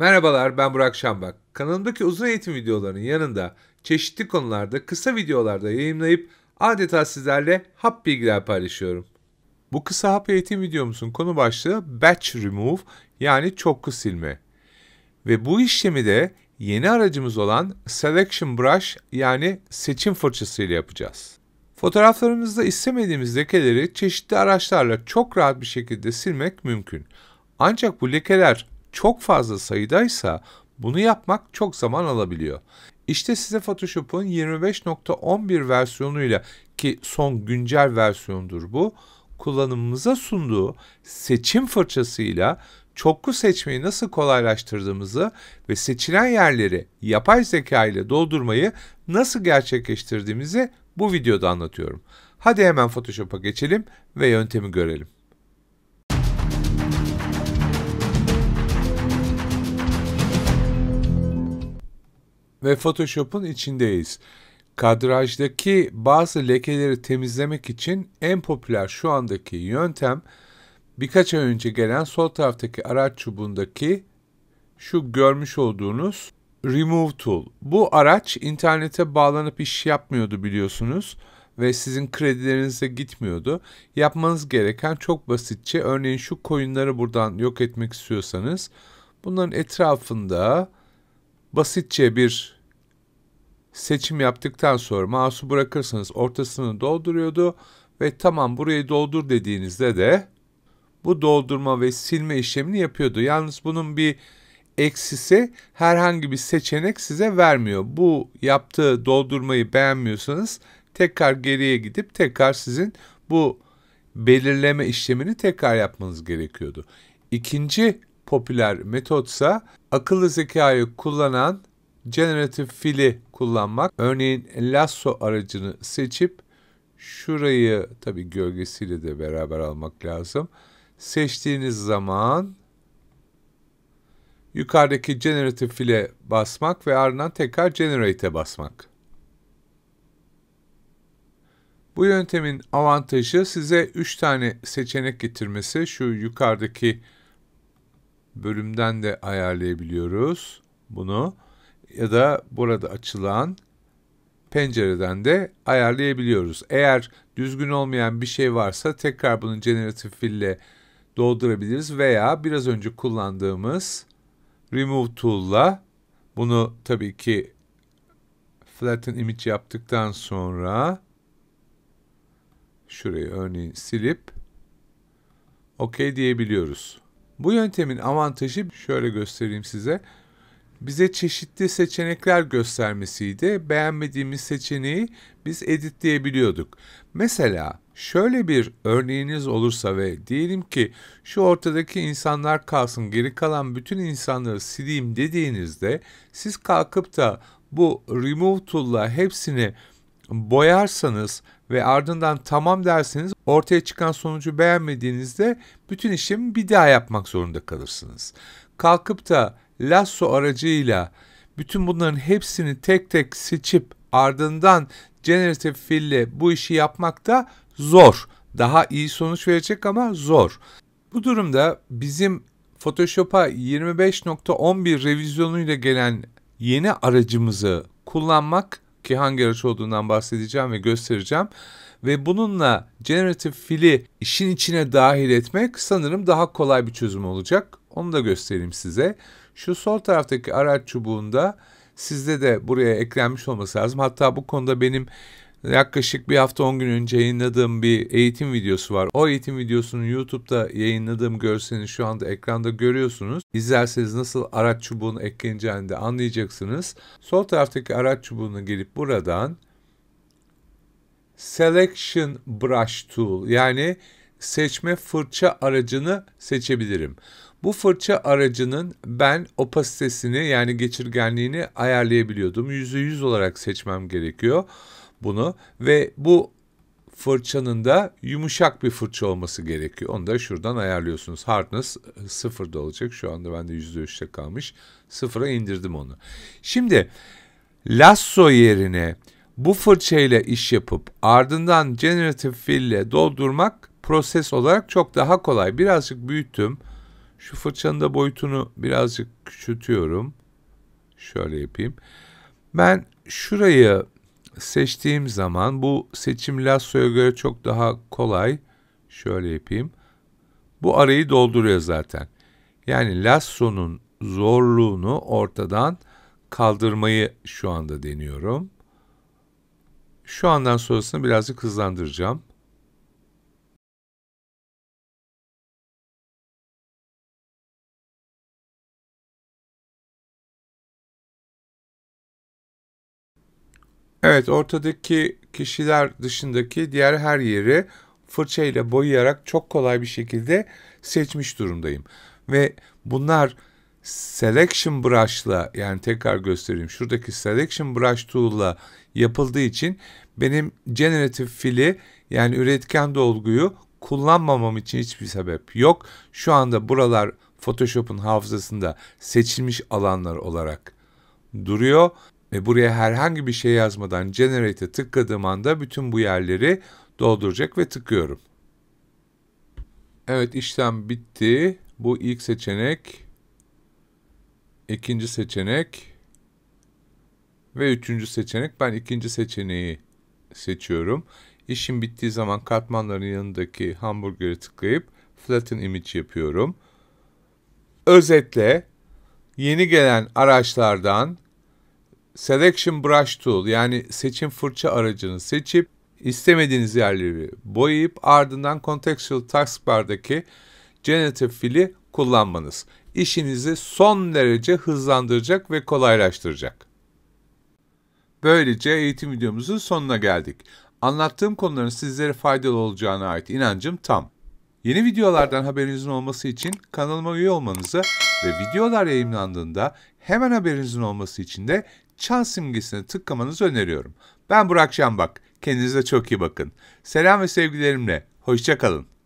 Merhabalar ben Burak Şambak. Kanalımdaki uzun eğitim videolarının yanında çeşitli konularda kısa videolarda yayınlayıp adeta sizlerle hap bilgiler paylaşıyorum. Bu kısa hap eğitim videomuzun konu başlığı Batch Remove yani çoklu silme. Ve bu işlemi de yeni aracımız olan Selection Brush yani seçim fırçası ile yapacağız. Fotoğraflarımızda istemediğimiz lekeleri çeşitli araçlarla çok rahat bir şekilde silmek mümkün. Ancak bu lekeler çok fazla sayıdaysa bunu yapmak çok zaman alabiliyor. İşte size Photoshop'un 25.11 versiyonuyla ki son güncel versiyondur bu, kullanımımıza sunduğu seçim fırçasıyla çoklu seçmeyi nasıl kolaylaştırdığımızı ve seçilen yerleri yapay zeka ile doldurmayı nasıl gerçekleştirdiğimizi bu videoda anlatıyorum. Hadi hemen Photoshop'a geçelim ve yöntemi görelim. ve Photoshop'un içindeyiz. Kadrajdaki bazı lekeleri temizlemek için en popüler şu andaki yöntem birkaç ay önce gelen sol taraftaki araç çubuğundaki şu görmüş olduğunuz Remove Tool. Bu araç internete bağlanıp iş yapmıyordu biliyorsunuz ve sizin kredilerinize gitmiyordu. Yapmanız gereken çok basitçe örneğin şu koyunları buradan yok etmek istiyorsanız bunların etrafında basitçe bir seçim yaptıktan sonra mouse'u bırakırsanız ortasını dolduruyordu ve tamam burayı doldur dediğinizde de bu doldurma ve silme işlemini yapıyordu. Yalnız bunun bir eksisi herhangi bir seçenek size vermiyor. Bu yaptığı doldurmayı beğenmiyorsanız tekrar geriye gidip tekrar sizin bu belirleme işlemini tekrar yapmanız gerekiyordu. İkinci popüler metotsa akıllı zekayı kullanan generatif fili kullanmak. Örneğin lasso aracını seçip şurayı tabi gölgesiyle de beraber almak lazım. Seçtiğiniz zaman yukarıdaki generatif file basmak ve ardından tekrar generate'e basmak. Bu yöntemin avantajı size 3 tane seçenek getirmesi. Şu yukarıdaki bölümden de ayarlayabiliyoruz bunu. Ya da burada açılan pencereden de ayarlayabiliyoruz. Eğer düzgün olmayan bir şey varsa tekrar bunu generatif fill ile doldurabiliriz veya biraz önce kullandığımız remove tool'la bunu tabii ki flatten image yaptıktan sonra şurayı örneğin silip OK diyebiliyoruz. Bu yöntemin avantajı şöyle göstereyim size. Bize çeşitli seçenekler göstermesiydi. Beğenmediğimiz seçeneği biz editleyebiliyorduk. Mesela şöyle bir örneğiniz olursa ve diyelim ki şu ortadaki insanlar kalsın geri kalan bütün insanları sileyim dediğinizde siz kalkıp da bu remove tool'la hepsini boyarsanız ve ardından tamam derseniz ortaya çıkan sonucu beğenmediğinizde bütün işlemi bir daha yapmak zorunda kalırsınız. Kalkıp da lasso aracıyla bütün bunların hepsini tek tek seçip ardından generatif fille bu işi yapmak da zor. Daha iyi sonuç verecek ama zor. Bu durumda bizim Photoshop'a 25.11 revizyonuyla gelen yeni aracımızı kullanmak ki hangi araç olduğundan bahsedeceğim ve göstereceğim. Ve bununla generatif fili işin içine dahil etmek sanırım daha kolay bir çözüm olacak. Onu da göstereyim size. Şu sol taraftaki araç çubuğunda sizde de buraya eklenmiş olması lazım. Hatta bu konuda benim yaklaşık bir hafta 10 gün önce yayınladığım bir eğitim videosu var. O eğitim videosunu YouTube'da yayınladığım görselini şu anda ekranda görüyorsunuz. İzlerseniz nasıl araç çubuğunu ekleneceğini de anlayacaksınız. Sol taraftaki araç çubuğuna gelip buradan Selection Brush Tool yani seçme fırça aracını seçebilirim. Bu fırça aracının ben opasitesini yani geçirgenliğini ayarlayabiliyordum. %100 olarak seçmem gerekiyor bunu ve bu fırçanın da yumuşak bir fırça olması gerekiyor. Onu da şuradan ayarlıyorsunuz. Hardness e, sıfırda olacak. Şu anda ben de yüzde üçte kalmış. Sıfıra indirdim onu. Şimdi lasso yerine bu fırçayla iş yapıp ardından generative fill ile doldurmak proses olarak çok daha kolay. Birazcık büyüttüm. Şu fırçanın da boyutunu birazcık küçültüyorum. Şöyle yapayım. Ben şurayı seçtiğim zaman bu seçim lassoya göre çok daha kolay. Şöyle yapayım. Bu arayı dolduruyor zaten. Yani lassonun zorluğunu ortadan kaldırmayı şu anda deniyorum. Şu andan sonrasını birazcık hızlandıracağım. Evet ortadaki kişiler dışındaki diğer her yeri fırçayla boyayarak çok kolay bir şekilde seçmiş durumdayım. Ve bunlar selection brush'la yani tekrar göstereyim. Şuradaki selection brush tool'la yapıldığı için benim generative fili yani üretken dolguyu kullanmamam için hiçbir sebep yok. Şu anda buralar Photoshop'un hafızasında seçilmiş alanlar olarak duruyor ve buraya herhangi bir şey yazmadan generate'e tıkladığım anda bütün bu yerleri dolduracak ve tıklıyorum. Evet işlem bitti. Bu ilk seçenek. ikinci seçenek. Ve üçüncü seçenek. Ben ikinci seçeneği seçiyorum. İşim bittiği zaman katmanların yanındaki hamburgeri tıklayıp flatten image yapıyorum. Özetle yeni gelen araçlardan Selection Brush Tool yani seçim fırça aracını seçip istemediğiniz yerleri boyayıp ardından Contextual Taskbar'daki Generative fili kullanmanız işinizi son derece hızlandıracak ve kolaylaştıracak. Böylece eğitim videomuzun sonuna geldik. Anlattığım konuların sizlere faydalı olacağına ait inancım tam. Yeni videolardan haberinizin olması için kanalıma üye olmanızı ve videolar yayınlandığında hemen haberinizin olması için de çan simgesine tıklamanızı öneriyorum. Ben Burak Şambak. Kendinize çok iyi bakın. Selam ve sevgilerimle. Hoşçakalın.